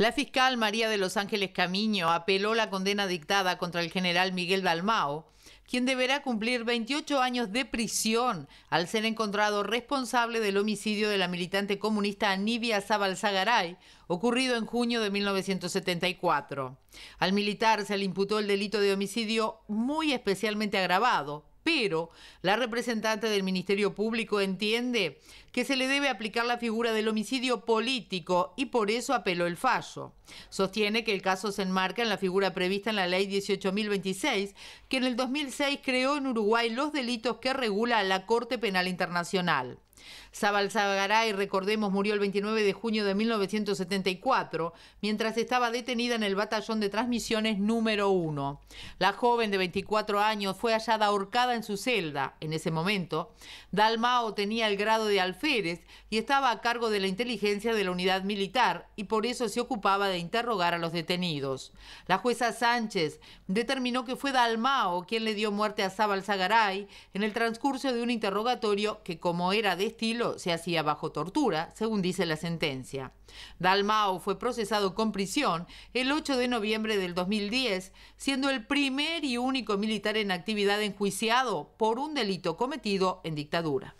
La fiscal María de Los Ángeles Camiño apeló la condena dictada contra el general Miguel Dalmao, quien deberá cumplir 28 años de prisión al ser encontrado responsable del homicidio de la militante comunista zábal zagaray ocurrido en junio de 1974. Al militar se le imputó el delito de homicidio muy especialmente agravado, pero la representante del Ministerio Público entiende que se le debe aplicar la figura del homicidio político y por eso apeló el fallo. Sostiene que el caso se enmarca en la figura prevista en la Ley 18.026, que en el 2006 creó en Uruguay los delitos que regula la Corte Penal Internacional. Zabalzagaray, recordemos, murió el 29 de junio de 1974, mientras estaba detenida en el batallón de transmisiones número 1. La joven de 24 años fue hallada ahorcada en su celda. En ese momento, Dalmao tenía el grado de alférez y estaba a cargo de la inteligencia de la unidad militar y por eso se ocupaba de interrogar a los detenidos. La jueza Sánchez determinó que fue Dalmao quien le dio muerte a Zabalzagaray en el transcurso de un interrogatorio que, como era de estilo se hacía bajo tortura, según dice la sentencia. Dalmau fue procesado con prisión el 8 de noviembre del 2010, siendo el primer y único militar en actividad enjuiciado por un delito cometido en dictadura.